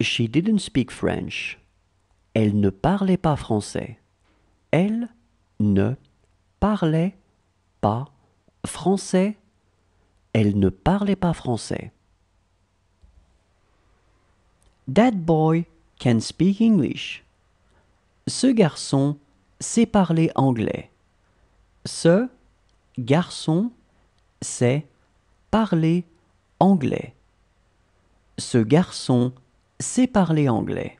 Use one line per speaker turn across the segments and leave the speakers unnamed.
She didn't speak French. Elle ne parlait pas français. Elle ne parlait pas français. Elle ne parlait pas français. That boy can speak English. Ce garçon sait parler anglais. Ce garçon sait parler anglais. Ce garçon c'est parler anglais.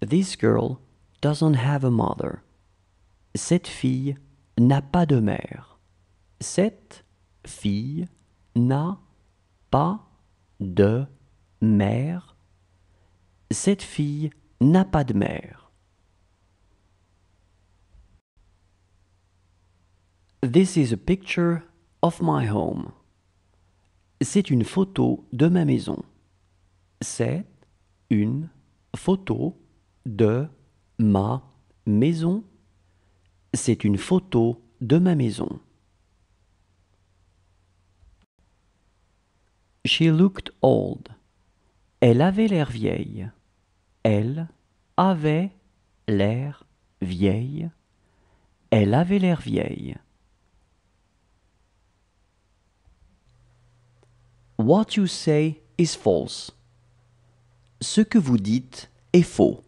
This girl doesn't have a mother. Cette fille n'a pas de mère. Cette fille n'a pas de mère. Cette fille n'a pas de mère. This is a picture of my home. C'est une photo de ma maison. C'est une photo de ma maison. C'est une photo de ma maison. She looked old. Elle avait l'air vieille. Elle avait l'air vieille. Elle avait l'air vieille. What you say is false. Ce que vous dites est faux.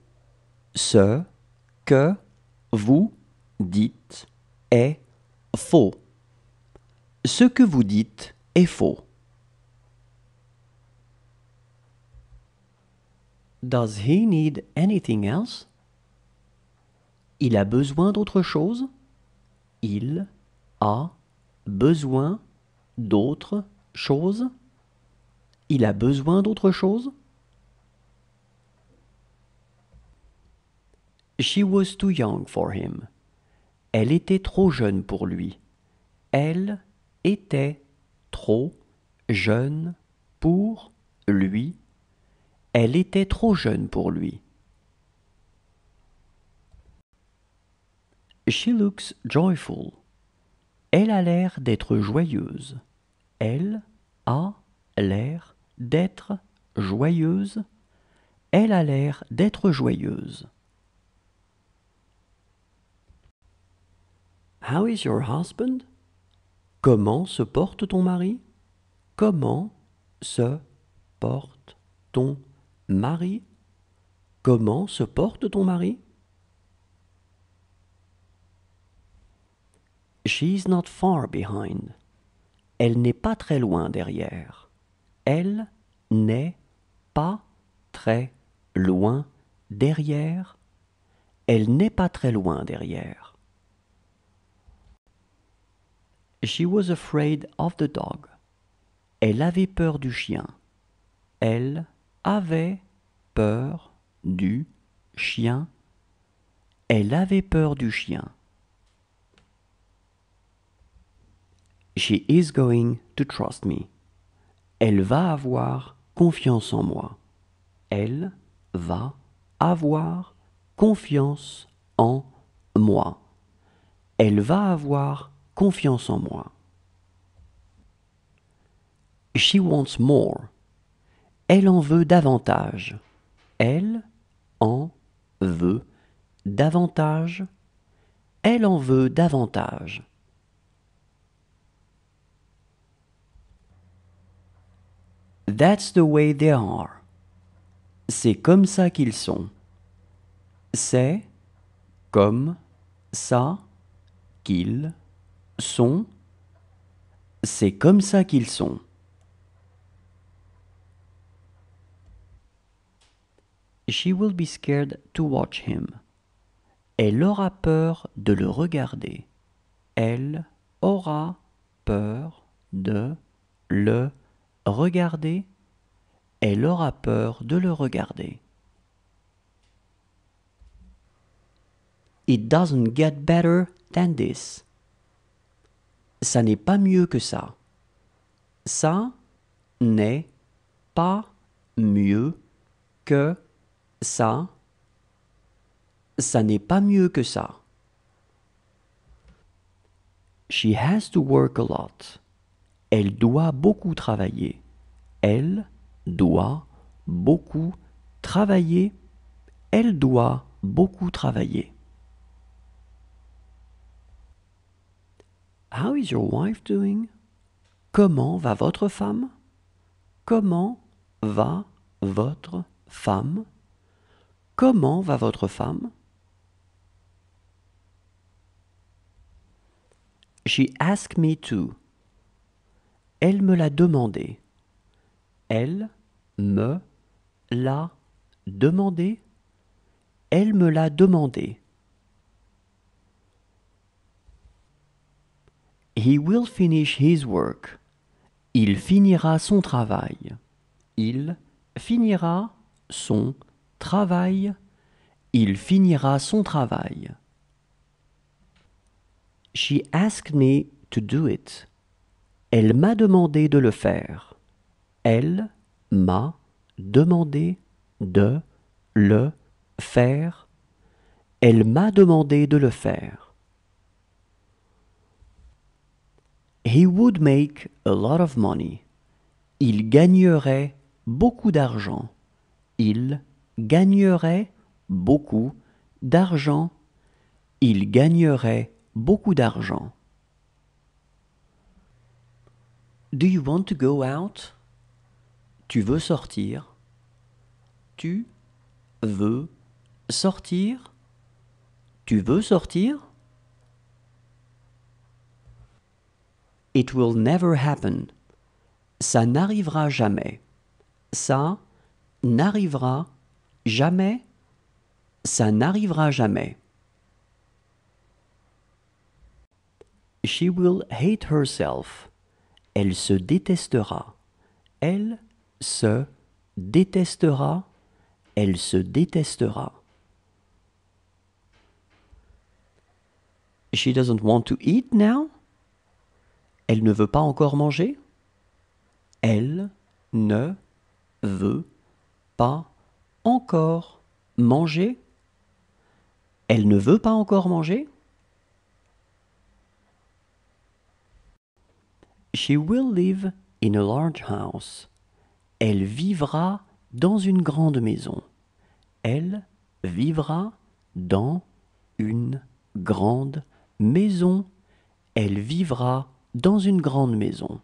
Ce que vous dites est faux. Ce que vous dites est faux. Does he need anything else? Il a besoin d'autre chose? Il a besoin d'autre chose? Il a besoin d'autre chose She was too young for him. Elle était trop jeune pour lui. Elle était trop jeune pour lui. Elle était trop jeune pour lui. She looks joyful. Elle a l'air d'être joyeuse. Elle a l'air d'être joyeuse, elle a l'air d'être joyeuse. How is your husband? Comment se porte ton mari? Comment se porte ton mari? Comment se porte ton mari? She's not far behind. Elle n'est pas très loin derrière. Elle n'est pas très loin derrière. Elle n'est pas très loin derrière. She was afraid of the dog. Elle avait peur du chien. Elle avait peur du chien. Elle avait peur du chien. She is going to trust me. Elle va avoir confiance en moi. Elle va avoir confiance en moi. Elle va avoir confiance en moi. She wants more. Elle en veut davantage. Elle en veut davantage. Elle en veut davantage. That's the way they are. C'est comme ça qu'ils sont. C'est comme ça qu'ils sont. C'est comme ça qu'ils sont. She will be scared to watch him. Elle aura peur de le regarder. Elle aura peur de le regarder regarder, elle aura peur de le regarder. It doesn't get better than this. Ça n'est pas mieux que ça. Ça n'est pas mieux que ça. Ça n'est pas mieux que ça. She has to work a lot. Elle doit beaucoup travailler. Elle doit beaucoup travailler. Elle doit beaucoup travailler. How is your wife doing? Comment va votre femme? Comment va votre femme? Comment va votre femme? She asked me to. Elle me l'a demandé. Elle me l'a demandé. Elle me l'a demandé. He will finish his work. Il finira son travail. Il finira son travail. Il finira son travail. She asked me to do it. Elle m'a demandé de le faire. Elle m'a demandé de le faire. Elle m'a demandé de le faire. He would make a lot of money. Il gagnerait beaucoup d'argent. Il gagnerait beaucoup d'argent. Il gagnerait beaucoup d'argent. Do you want to go out? Tu veux sortir? Tu veux sortir? Tu veux sortir? It will never happen. Ça n'arrivera jamais. Ça n'arrivera jamais. Ça n'arrivera jamais. She will hate herself. Elle se détestera. Elle se détestera. Elle se détestera. She doesn't want to eat now. Elle ne veut pas encore manger. Elle ne veut pas encore manger. Elle ne veut pas encore manger. She will live in a large house. Elle vivra dans une grande maison. Elle vivra dans une grande maison. Elle vivra dans une grande maison.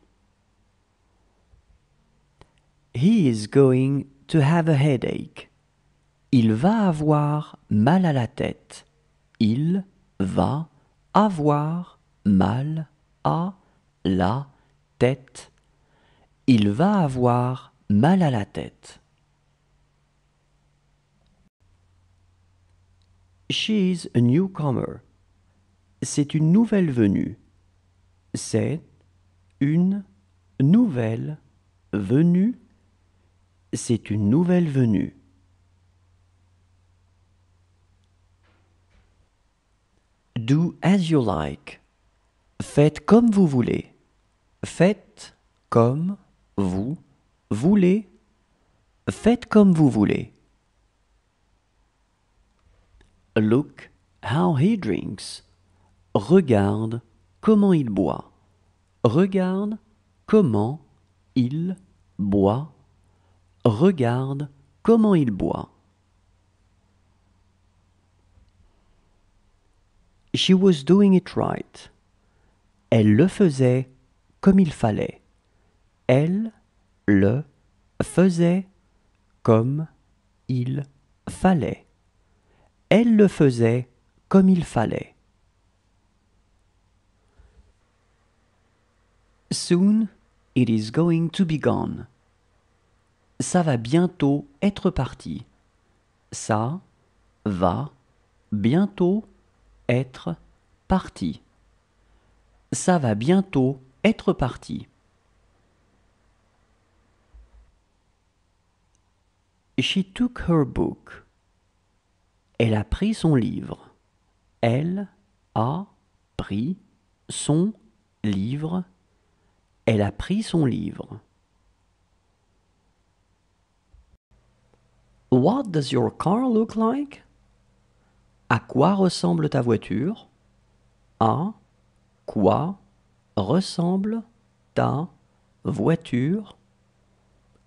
He is going to have a headache. Il va avoir mal à la tête. Il va avoir mal à la tête tête, il va avoir mal à la tête. She is a newcomer. C'est une nouvelle venue. C'est une nouvelle venue. C'est une nouvelle venue. Do as you like. Faites comme vous voulez. Faites comme vous voulez. Faites comme vous voulez. Look how he drinks. Regarde comment il boit. Regarde comment il boit. Regarde comment il boit. She was doing it right. Elle le faisait comme il fallait. Elle le faisait comme il fallait. Elle le faisait comme il fallait. Soon it is going to be gone. Ça va bientôt être parti. Ça va bientôt être parti. Ça va bientôt être parti. She took her book. Elle a pris son livre. Elle a pris son livre. Elle a pris son livre. What does your car look like? À quoi ressemble ta voiture? À quoi ressemble ta voiture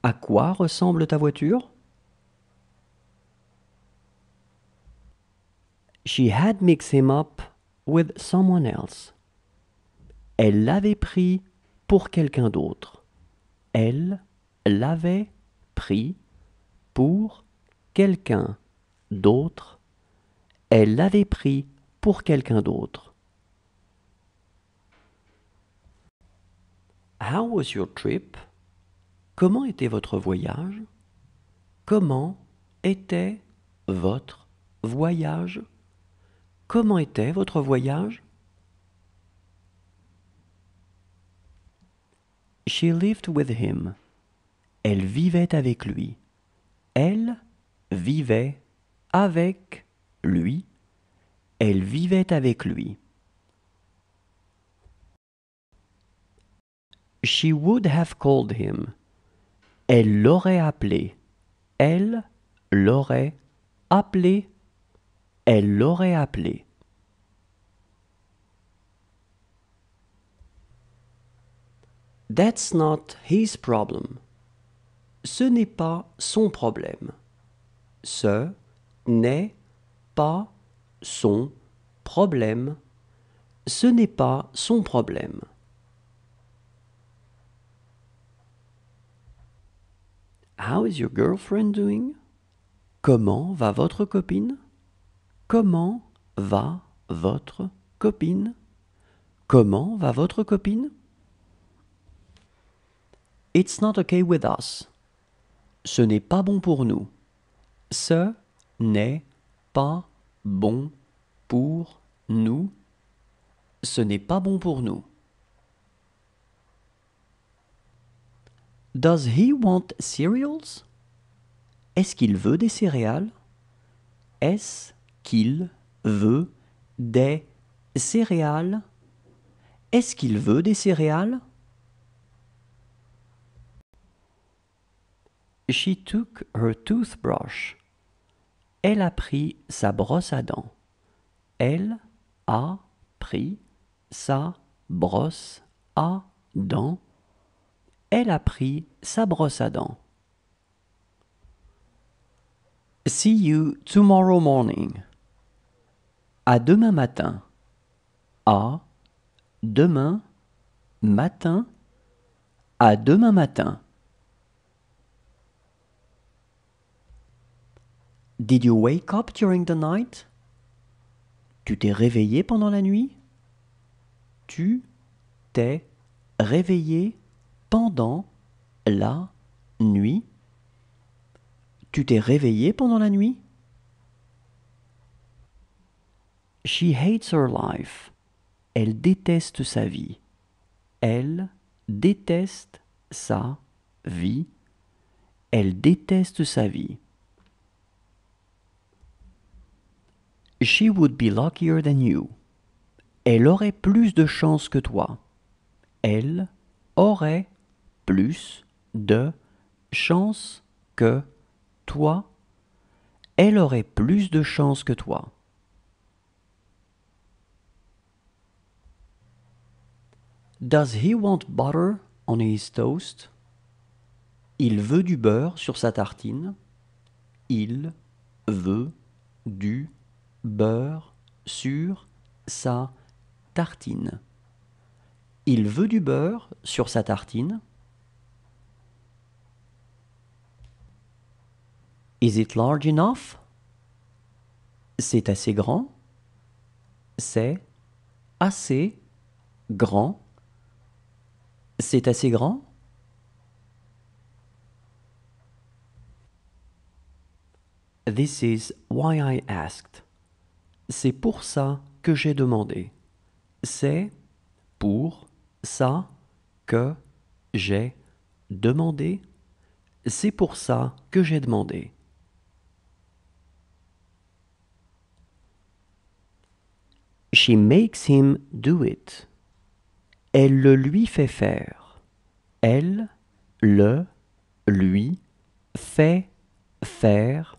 À quoi ressemble ta voiture She had mixed him up with someone else. Elle l'avait pris pour quelqu'un d'autre. Elle l'avait pris pour quelqu'un d'autre. Elle l'avait pris pour quelqu'un d'autre. How was your trip? Comment était votre voyage? Comment était votre voyage? Comment était votre voyage? She lived with him. Elle vivait avec lui. Elle vivait avec lui. Elle vivait avec lui. She would have called him. Elle l'aurait appelé. Elle l'aurait appelé. Elle l'aurait appelé. That's not his problem. Ce n'est pas son problème. Ce n'est pas son problème. Ce n'est pas son problème. How is your girlfriend doing? Comment va votre copine? Comment va votre copine? Comment va votre copine? It's not okay with us. Ce n'est pas bon pour nous. Ce n'est pas bon pour nous. Ce n'est pas bon pour nous. Does he want cereals? Est-ce qu'il veut des céréales? Est-ce qu'il veut des céréales? Est-ce qu'il veut des céréales? She took her toothbrush. Elle a pris sa brosse à dents. Elle a pris sa brosse à dents elle a pris sa brosse à dents. See you tomorrow morning. À demain matin. À demain matin. À demain matin. Did you wake up during the night? Tu t'es réveillé pendant la nuit? Tu t'es réveillé pendant la nuit. Tu t'es réveillé pendant la nuit? She hates her life. Elle déteste sa vie. Elle déteste sa vie. Elle déteste sa vie. She would be luckier than you. Elle aurait plus de chance que toi. Elle aurait plus de chance que toi. Elle aurait plus de chance que toi. Does he want butter on his toast? Il veut du beurre sur sa tartine. Il veut du beurre sur sa tartine. Il veut du beurre sur sa tartine. Is it large enough? C'est assez grand. C'est assez grand. C'est assez grand. This is why I asked. C'est pour ça que j'ai demandé. C'est pour ça que j'ai demandé. C'est pour ça que j'ai demandé. She makes him do it. Elle le lui fait faire. Elle, le, lui, fait, faire.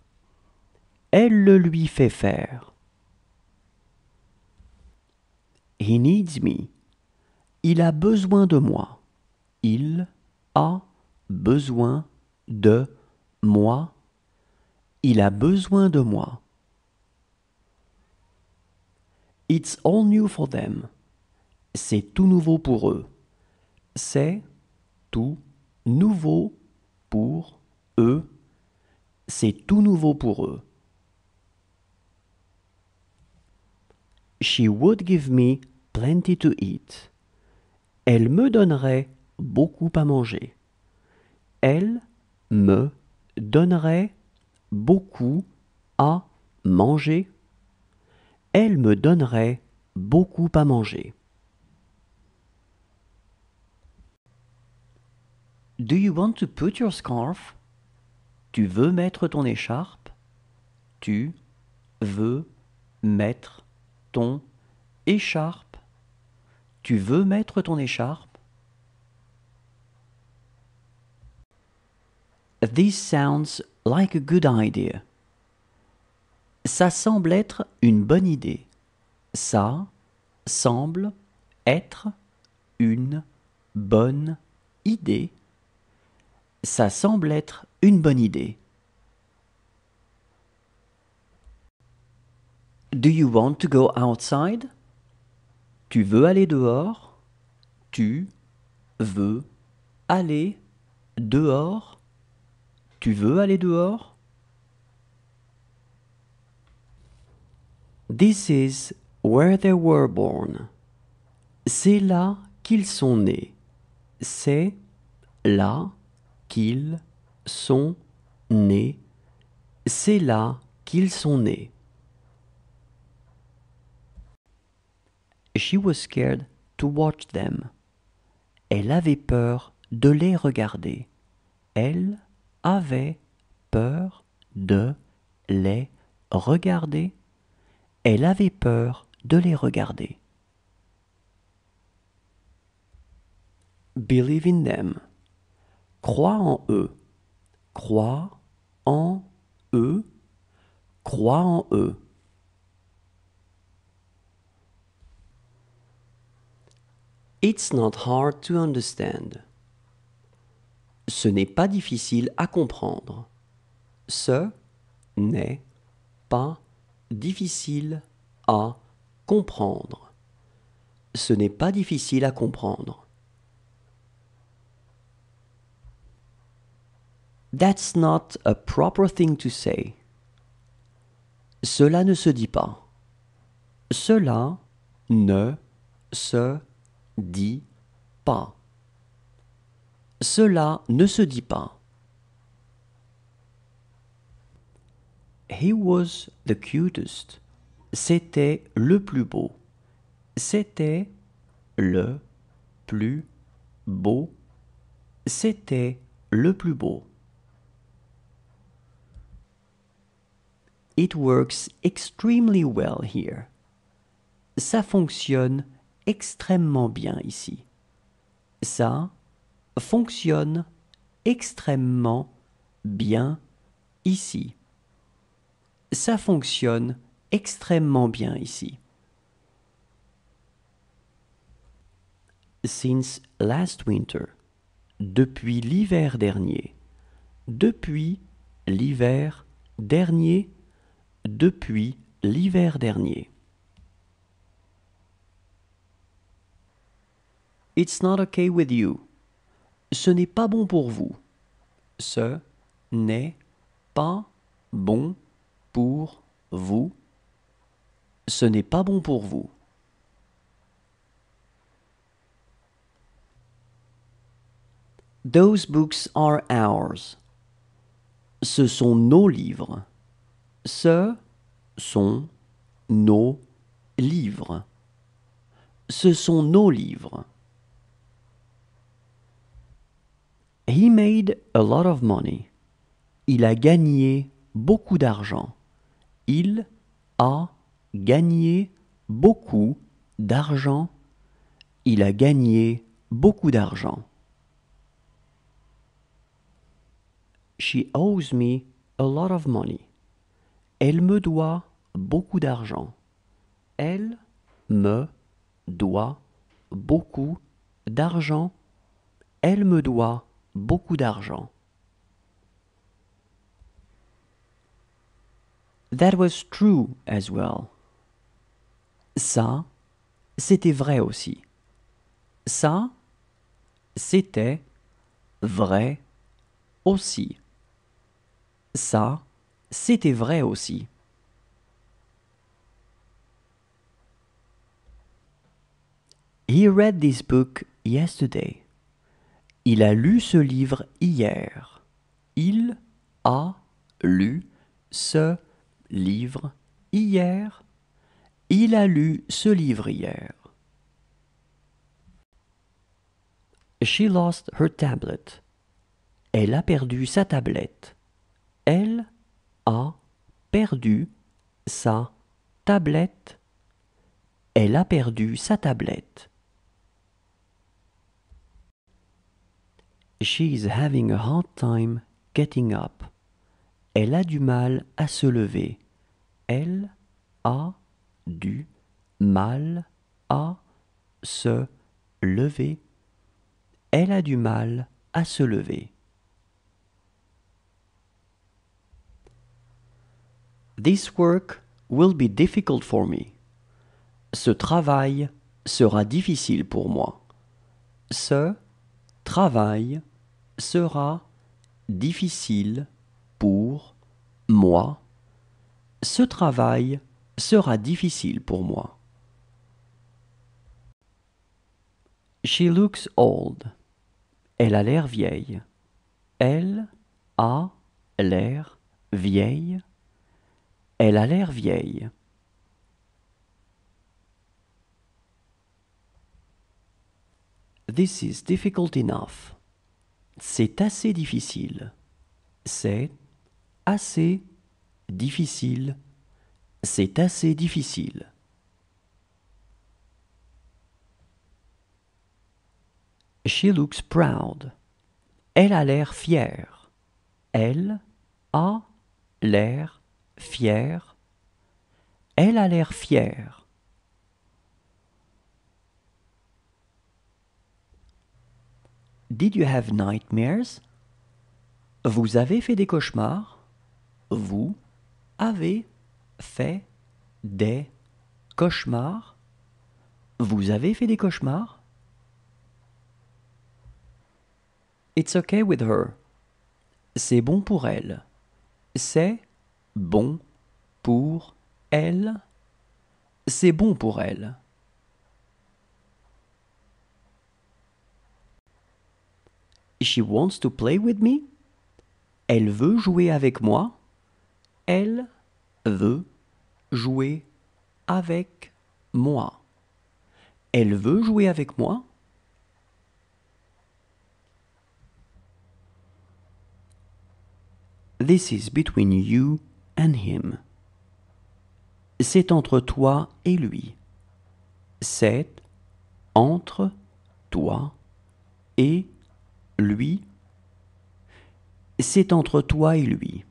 Elle le lui fait faire. He needs me. Il a besoin de moi. Il a besoin de moi. Il a besoin de moi. It's all new for them. C'est tout nouveau pour eux. C'est tout nouveau pour eux. C'est tout nouveau pour eux. She would give me plenty to eat. Elle me donnerait beaucoup à manger. Elle me donnerait beaucoup à manger. Elle me donnerait beaucoup à manger. Do you want to put your scarf? Tu veux mettre ton écharpe? Tu veux mettre ton écharpe? Tu veux mettre ton écharpe? This sounds like a good idea. Ça semble être une bonne idée. Ça semble être une bonne idée. Ça semble être une bonne idée. Do you want to go outside? Tu veux aller dehors? Tu veux aller dehors? Tu veux aller dehors? This is where they were born. C'est là qu'ils sont nés. C'est là qu'ils sont nés. C'est là qu'ils sont nés. She was scared to watch them. Elle avait peur de les regarder. Elle avait peur de les regarder. Elle avait peur de les regarder. Believe in them. Crois en eux. Crois en eux. Crois en eux. It's not hard to understand. Ce n'est pas difficile à comprendre. Ce n'est pas difficile à comprendre. Ce n'est pas difficile à comprendre. That's not a proper thing to say. Cela ne se dit pas. Cela ne se dit pas. Cela ne se dit pas. He was the cutest. C'était le plus beau. C'était le plus beau. C'était le plus beau. It works extremely well here. Ça fonctionne extrêmement bien ici. Ça fonctionne extrêmement bien ici ça fonctionne extrêmement bien ici. Since last winter, depuis l'hiver dernier, depuis l'hiver dernier, depuis l'hiver dernier. It's not okay with you. Ce n'est pas bon pour vous. Ce n'est pas bon pour vous, ce n'est pas bon pour vous. Those books are ours. Ce sont nos livres. Ce sont nos livres. Ce sont nos livres. He made a lot of money. Il a gagné beaucoup d'argent. Il a gagné beaucoup d'argent. Il a gagné beaucoup d'argent. She owes me a lot of money. Elle me doit beaucoup d'argent. Elle me doit beaucoup d'argent. Elle me doit beaucoup d'argent. That was true as well. Ça, c'était vrai aussi. Ça, c'était vrai aussi. Ça, c'était vrai aussi. He read this book yesterday. Il a lu ce livre hier. Il a lu ce livre hier. Il a lu ce livre hier. She lost her tablet. Elle a perdu sa tablette. Elle a perdu sa tablette. Elle a perdu sa tablette. having a hard time getting up. Elle a du mal à se lever. Elle a du mal à se lever. Elle a du mal à se lever. This work will be difficult for me. Ce travail sera difficile pour moi. Ce travail sera difficile pour moi ce travail sera difficile pour moi. She looks old. Elle a l'air vieille. Elle a l'air vieille. Elle a l'air vieille. This is difficult enough. C'est assez difficile. C'est assez difficile difficile, c'est assez difficile. She looks proud. Elle a l'air fière. Elle a l'air fière. Elle a l'air fière. Did you have nightmares? Vous avez fait des cauchemars? Vous avez fait des cauchemars Vous avez fait des cauchemars It's okay with her. C'est bon pour elle. C'est bon pour elle. C'est bon pour elle. She wants to play with me. Elle veut jouer avec moi. Elle veut jouer avec moi. Elle veut jouer avec moi. This is between you and him. C'est entre toi et lui. C'est entre toi et lui. C'est entre toi et lui.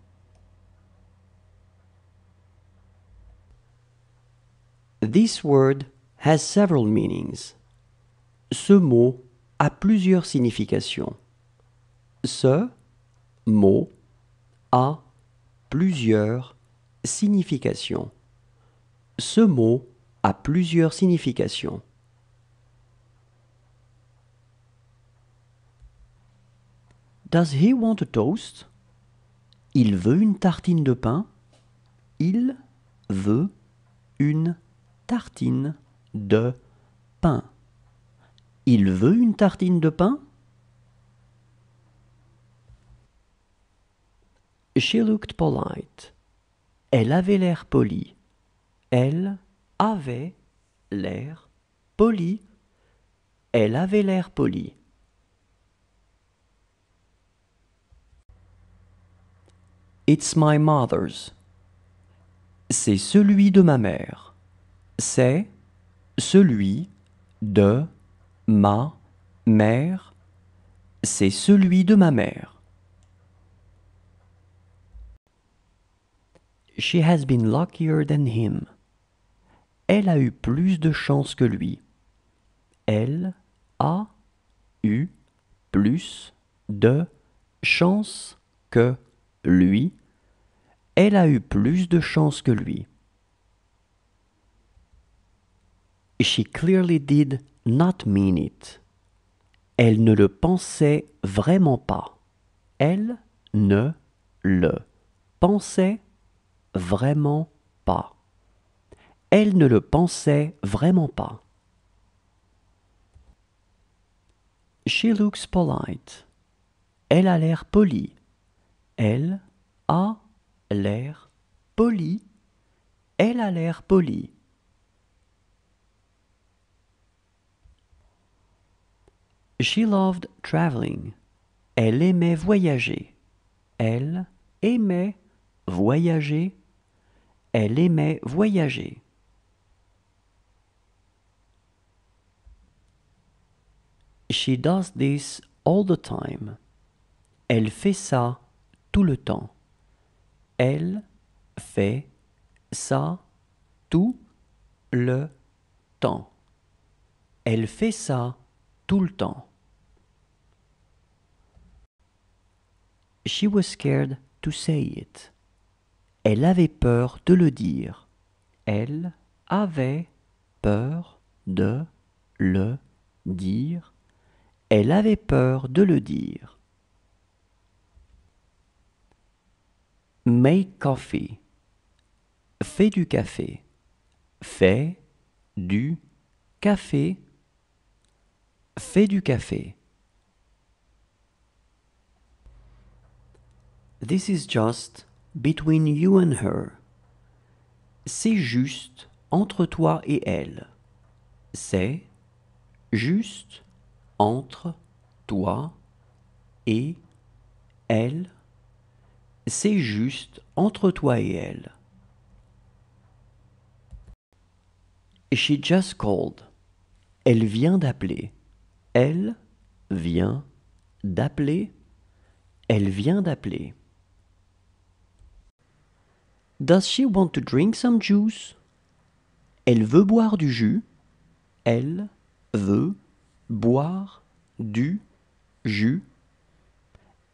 This word has several meanings. Ce mot a plusieurs significations. Ce mot a plusieurs significations. Ce mot a plusieurs significations. Does he want a toast? Il veut une tartine de pain. Il veut une tartine de pain. Il veut une tartine de pain She looked polite. Elle avait l'air poli. Elle avait l'air poli. Elle avait l'air poli. It's my mother's. C'est celui de ma mère c'est celui de ma mère. C'est celui de ma mère. She has been luckier than him. Elle a eu plus de chance que lui. Elle a eu plus de chance que lui. Elle a eu plus de chance que lui. she clearly did not mean it. Elle ne le pensait vraiment pas. Elle ne le pensait vraiment pas. Elle ne le pensait vraiment pas. She looks polite. Elle a l'air polie. Elle a l'air polie. Elle a l'air polie. She loved traveling. Elle aimait voyager. Elle aimait voyager. Elle aimait voyager. She does this all the time. Elle fait ça tout le temps. Elle fait ça tout le temps. Elle fait ça tout le temps. She was scared to say it. Elle avait peur de le dire. Elle avait peur de le dire. Elle avait peur de le dire. Make coffee. Fais du café. Fais du café. Fais du café. This is just between you and her. C'est juste entre toi et elle. C'est juste entre toi et elle. C'est juste entre toi et elle. She just called. Elle vient d'appeler. Elle vient d'appeler. Elle vient d'appeler. Does she want to drink some juice? Elle veut boire du jus. Elle veut boire du jus.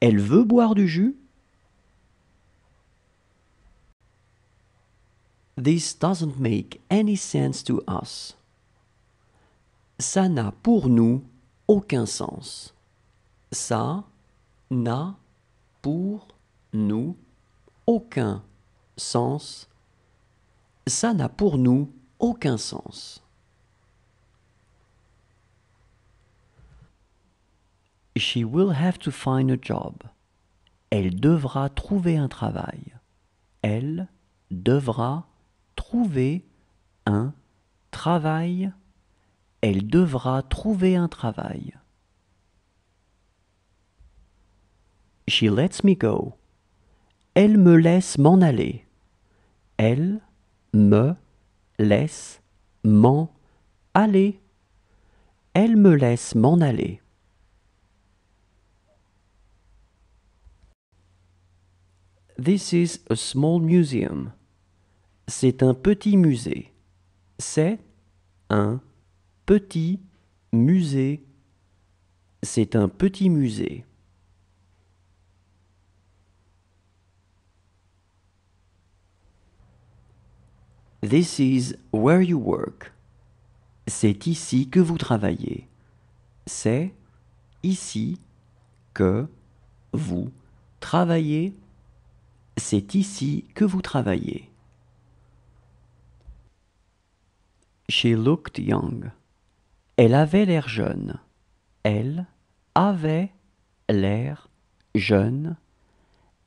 Elle veut boire du jus. This doesn't make any sense to us. Ça n'a pour nous aucun sens. Ça n'a pour nous aucun sens, ça n'a pour nous aucun sens. She will have to find a job. Elle devra trouver un travail. Elle devra trouver un travail. Elle devra trouver un travail. She lets me go. Elle me laisse m'en aller. Elle me laisse m'en aller. Elle me laisse m'en aller. This is a small museum. C'est un petit musée. C'est un petit musée. C'est un petit musée. This is where you work. C'est ici que vous travaillez. C'est ici que vous travaillez. C'est ici que vous travaillez. She looked young. Elle avait l'air jeune. Elle avait l'air jeune.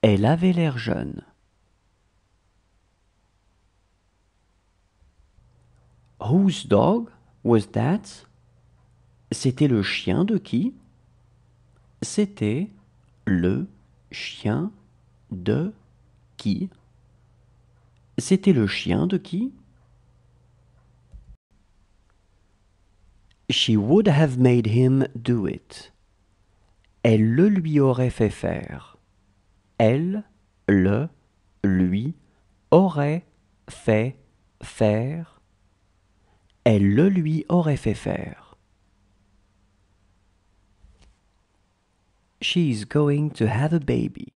Elle avait l'air jeune. Whose dog was that? C'était le chien de qui? C'était le chien de qui? C'était le chien de qui? She would have made him do it. Elle le lui aurait fait faire. Elle le lui aurait fait faire elle le lui aurait fait faire. She's going to have a baby.